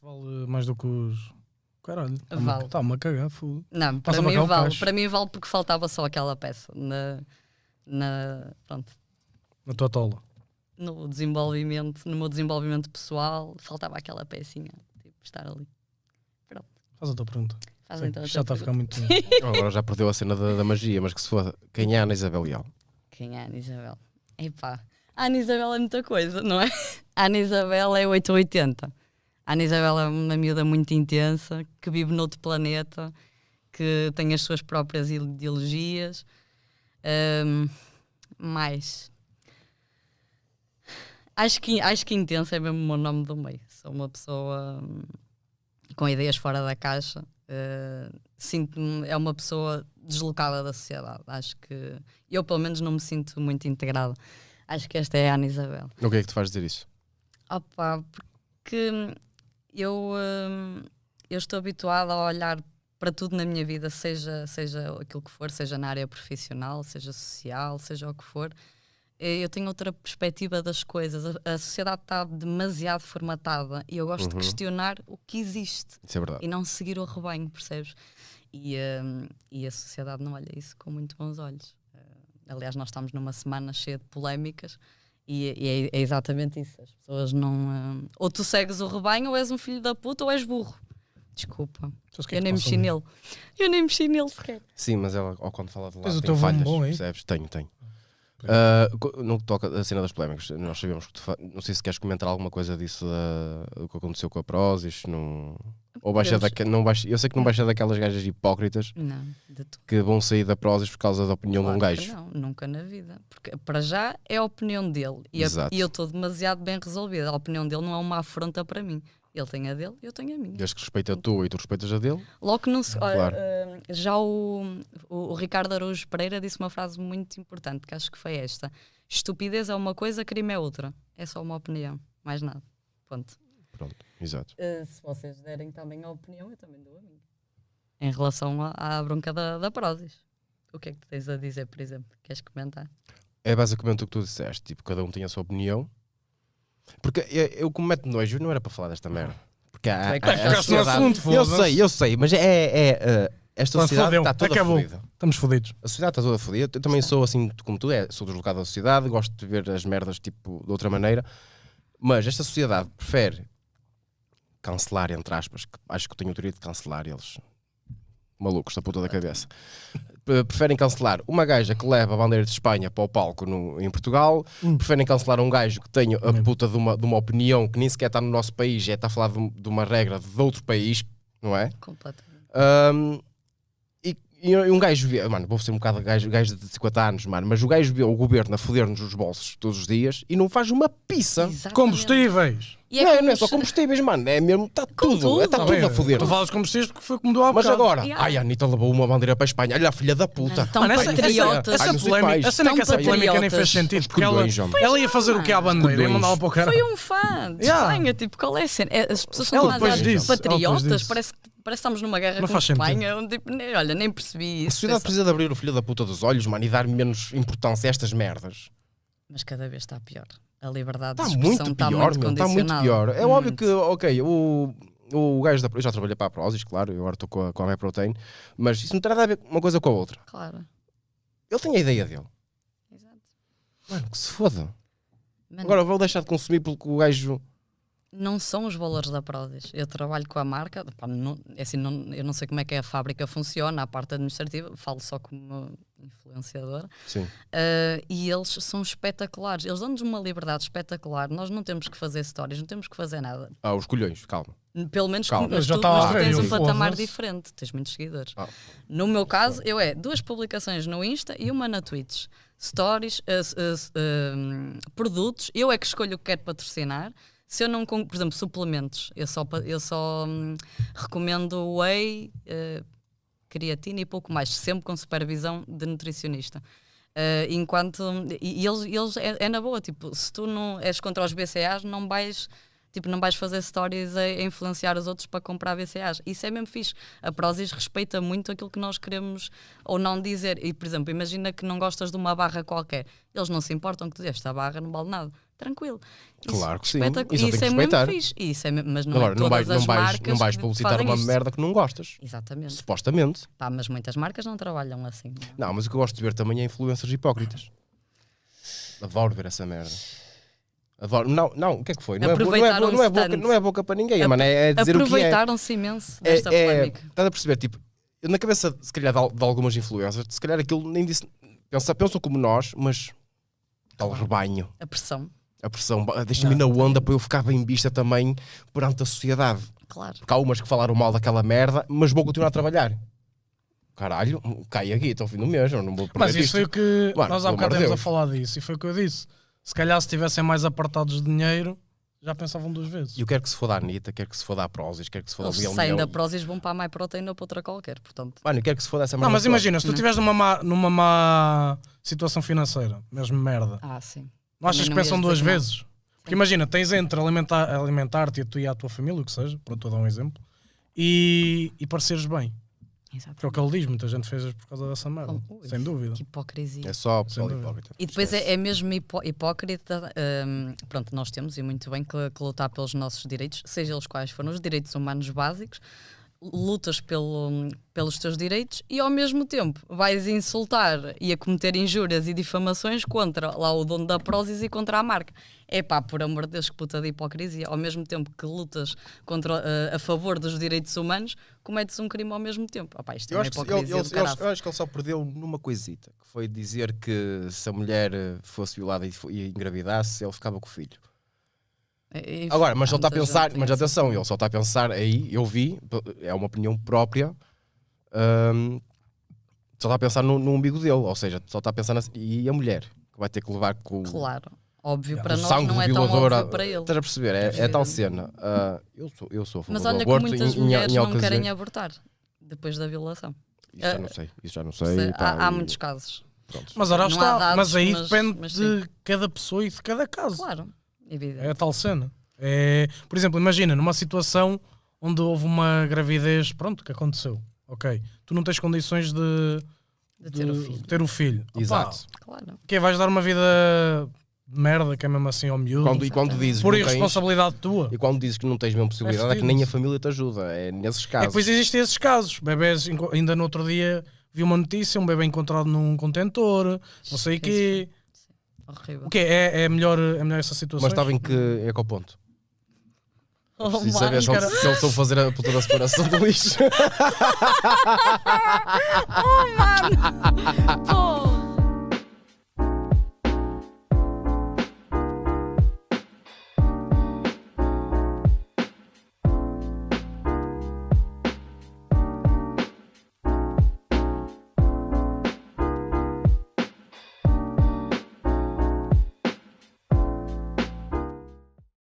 Se vale mais do que os. Caralho, está vale. tá uma cagada. Não, para mim, vale, para mim vale porque faltava só aquela peça na. na pronto. Na tua tola. No desenvolvimento, no meu desenvolvimento pessoal, faltava aquela pecinha, tipo, estar ali. Pronto. Faz a tua pergunta. Faz Sim, então já está a ficar muito. agora já perdeu a cena da, da magia, mas que se for. Quem é Ana Isabel Leal? Quem é Ana Isabel? Epá. A Ana Isabel é muita coisa, não é? A Ana Isabel é 880. A Ana Isabel é uma miúda muito intensa, que vive noutro planeta, que tem as suas próprias ideologias. Um, Acho que, acho que intensa é mesmo o meu nome do meio. Sou uma pessoa hum, com ideias fora da caixa. Uh, sinto-me, é uma pessoa deslocada da sociedade. Acho que eu, pelo menos, não me sinto muito integrada. Acho que esta é a Ana Isabel. O que é que te faz dizer isso? Opa, porque hum, eu, hum, eu estou habituada a olhar para tudo na minha vida, seja, seja aquilo que for, seja na área profissional, seja social, seja o que for. Eh, eu tenho outra perspectiva das coisas. A, sociedade está demasiado formatada e eu gosto uhum. de questionar o que existe isso é verdade. e não seguir o rebanho, percebes? E, hum, e a sociedade não olha isso com muito bons olhos. Eh, aliás, nós estamos numa semana cheia de polémicas e, e é, é, exatamente isso. As pessoas não. Uh, ou tu segues o rebanho, ou és um filho da puta, ou és burro. Desculpa. Então, eu, nem mexi nele. Eu nem mexi nele sequer. Sim, mas ela, ou quando fala de lá, mas tem falhas, bom, percebes? Tenho, tenho. Uh, no que toca a cena das polémicas, nós sabemos que tu fa... não sei se queres comentar alguma coisa disso da... Ah, do que aconteceu com a Prozis, não ou vais daque- não vais, eu sei que não baixa daquelas gajas hipócritas Não, que vão sair da prosas por causa da opinião de um gajo. Não, nunca na vida. Porque para já é a opinião dele. E, a- e eu estou demasiado bem resolvida. A opinião dele não é uma afronta para mim. Ele tem a dele, eu tenho a minha. Desde que respeita a tua e tu respeitas a dele, Logo que não se. olha, Claro. Ah, já o, o, o Ricardo Araújo Pereira disse uma frase muito importante, que acho que foi esta: Estupidez é uma coisa, crime é outra. É só uma opinião, mais nada. Ponto. Pronto, exato. Uh, se vocês derem também a opinião, eu também dou a minha. Em relação à, à bronca da, da Prozis, o que é que tens a dizer, por exemplo? Queres comentar? É basicamente o que tu disseste, tipo, cada um tem a sua opinião. Porque eu, eu como meto nojo, não era para falar desta merda. Porque há, é que a, a sociedade... assunto, eu sei, eu sei, mas é, é uh, esta Mas sociedade está toda Acabou. fodida. Estamos fodidos. A sociedade está toda fodida. Eu também Sim. sou assim, como tu é, sou deslocado da sociedade, gosto de ver as merdas tipo de outra maneira. Mas esta sociedade prefere cancelar, entre aspas, que acho que tenho o direito de cancelar eles. Malucos da puta da cabeça. Preferem cancelar uma gaja que leva a bandeira de Espanha para o palco no, em Portugal. Hum. Preferem cancelar um gajo que tenha a puta de uma, de uma opinião que nem sequer está no nosso país, é está a falar de, de, uma regra de outro país, não é? Completamente. Um, e um gajo vê, mano, vou ser um bocado gajo, gajo de 50 anos, mano, mas o gajo vê o governo a foder-nos os bolsos todos os dias e não faz uma pizza Exatamente. de combustíveis. É não, não é só combustíveis, mano. É mesmo, está tudo. Está é, tá tudo, a foder. Tu falas combustíveis porque foi como do há Mas agora, ai, a Anitta levou uma bandeira para a Espanha. Olha, a filha da puta. Tão mano, essa, patriota. Essa, polémica, a cena é que essa polémica nem fez sentido. Porque ela, ela ia fazer o que à bandeira? Ia mandá-la para o cara. Foi um fã de Espanha. Tipo, qual é a cena? É, as pessoas são mais patriotas. Parece que Parece que estamos numa guerra não com a Espanha. Onde, tipo, nem, olha, nem percebi isso. A sociedade precisa de abrir o filho da puta dos olhos, mano, e dar menos importância a estas merdas. Mas cada vez está pior a liberdade tá de expressão está muito, tá pior, está muito, tá muito pior. É muito. óbvio que, ok, o, o gajo da. Eu já trabalhei para a Prozis, claro, eu agora estou com a, com a MyProtein, mas isso não terá a ver uma coisa com a outra. Claro. Ele tem a ideia dele. Exato. Mano, que se foda. Mano, agora vou deixar de consumir porque o gajo. Não são os valores da Prodis. Eu trabalho com a marca, pá, não, é assim, não, eu não sei como é que a fábrica funciona, a parte administrativa, falo só como influenciador Sim. Uh, e eles são espetaculares. Eles dão-nos uma liberdade espetacular. Nós não temos que fazer stories, não temos que fazer nada. Ah, os colhões, calma. Pelo menos calma. Com, mas tu, mas tá tens um patamar diferente, tens muitos seguidores. Ah. No meu caso, eu é duas publicações no Insta e uma na Twitch. Stories, uh, uh, produtos, eu é que escolho o que quero patrocinar se eu não por exemplo suplementos eu só eu só hum, recomendo whey uh, creatina e pouco mais, sempre com supervisão de nutricionista. Uh, enquanto. E, eles, eles é, é, na boa, tipo, se tu não és contra os BCAs, não vais. Tipo, não vais fazer stories a, a influenciar os outros para comprar BCAs. Isso é mesmo fixe. A Prozis respeita muito aquilo que nós queremos ou não dizer. E, por exemplo, imagina que não gostas de uma barra qualquer. Eles não se importam que tu dizes, esta barra não vale nada tranquilo. Isso claro que sim. Isso, isso é muito fixe. Isso é, mas não é Agora, é todas não vais, as não vais, não vais publicitar uma isto. merda que não gostas. Exatamente. Supostamente. Pá, mas muitas marcas não trabalham assim. Não, é? não mas o que eu gosto de ver também é influencers hipócritas. Adoro ver essa merda. Adoro. Não, não, o que é que foi? Não é, não é, não é, boca, não é boca é para ninguém, mano. É, dizer o que é. Aproveitaram-se imenso desta é, polémica. estás a perceber, tipo, na cabeça, se calhar, de, de algumas influências, se calhar aquilo nem disse. Pensa, pensam como nós, mas. Tal rebanho. A pressão a pressão, deixa-me na onda para eu ficar bem vista também perante a sociedade. Claro. Porque há umas que falaram mal daquela merda, mas vou continuar a trabalhar. Caralho, cai aqui, estou ao fim do mês, não vou Mas isso foi o que Mano, nós há bocado temos a falar disso, e foi o que eu disse. Se calhar se tivessem mais apartados de dinheiro, já pensavam duas vezes. E eu quero que se foda a Anitta, quero que se foda a Prozis, quero que se foda Eles ao Saem da Prozis vão para a MyProtein ou para outra qualquer, portanto. Mano, eu quero que se foda essa Não, mas imagina, se tu hum. estiveres numa má, numa má situação financeira, mesmo merda. Ah, sim. Não achas que pensam duas vezes? Porque imagina, tens entre alimentar-te alimentar a tu e a tua família, o que seja, para dar um exemplo, e, e pareceres bem. Exatamente. Porque é o que ele diz, muita gente fez por causa dessa merda, oh, sem dúvida. Que hipocrisia. É só hipócrita. E depois é, é mesmo hipó hipócrita. Hum, pronto, nós temos e muito bem que, que lutar pelos nossos direitos, seja eles quais foram os direitos humanos básicos, lutas pelo, pelos teus direitos e ao mesmo tempo vais insultar e a cometer injúrias e difamações contra lá o dono da Prozis e contra a marca. É pá, por amor de Deus, que puta de hipocrisia. Ao mesmo tempo que lutas contra, uh, a favor dos direitos humanos, cometes um crime ao mesmo tempo. Opá, isto é eu uma hipocrisia eu, eu acho que ele só perdeu numa coisita, que foi dizer que se a mulher eh, fosse violada e, e engravidasse, ele ficava com o filho. É, é Agora, mas só está a pensar, mas atenção, ele só está a pensar aí, eu vi, é uma opinião própria, hum, só está a pensar no, no umbigo dele, ou seja, só está a pensar na, e a mulher, que vai ter que levar com Claro, óbvio é, para nós, não é tão óbvio para ele. Estás a perceber, é, é, tal uhum. cena. Uh, eu sou, eu sou a favor Mas olha que muitas em, mulheres em, em não ocasião. querem abortar depois da violação. Isso uh, já ah, não sei, isso já não sei. pá, há, há muitos casos. Pronto. Mas ora está, dados, mas aí mas, depende mas de cada pessoa e de cada caso. Claro. Evidente. É a tal cena. É, por exemplo, imagina, numa situação onde houve uma gravidez, pronto, que aconteceu, ok? Tu não tens condições de, de, ter, de, o ter, o filho. Exato. Opa, claro. Que é, vais dar uma vida de merda, que é mesmo assim ao miúdo. Quando, e quando dizes por irresponsabilidade tens, tua. E quando dizes que não tens mesmo possibilidade, é, é que nem a família te ajuda. É nesses é casos. É, pois existem esses casos. Bebés, ainda no outro dia vi uma notícia, um bebê encontrado num contentor, não sei o quê. Isso Horrível. O que é, é, melhor, é melhor essa situação? Mas estava em que ecoponto? É oh, preciso saber se eles estão a fazer a puta da separação do lixo. oh, mano! Pô!